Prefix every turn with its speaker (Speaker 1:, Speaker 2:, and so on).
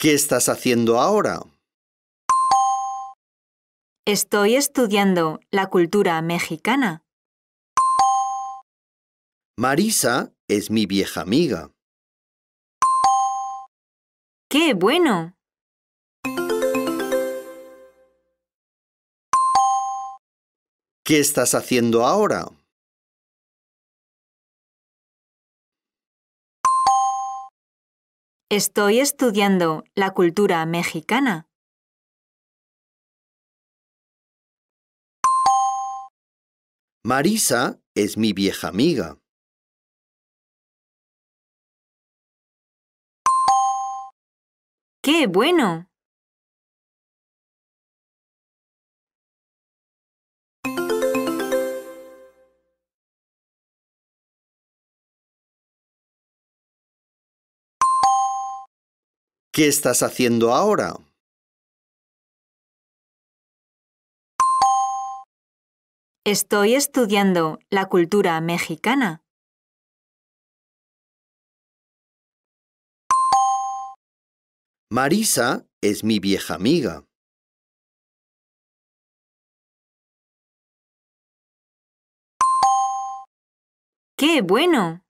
Speaker 1: ¿Qué estás haciendo ahora?
Speaker 2: Estoy estudiando la cultura mexicana.
Speaker 1: Marisa es mi vieja amiga.
Speaker 2: ¡Qué bueno!
Speaker 3: ¿Qué estás haciendo ahora?
Speaker 2: Estoy estudiando la cultura mexicana.
Speaker 3: Marisa es mi vieja amiga. ¡Qué bueno! ¿Qué estás haciendo ahora? Estoy
Speaker 2: estudiando la cultura mexicana.
Speaker 3: Marisa es mi vieja amiga. ¡Qué bueno!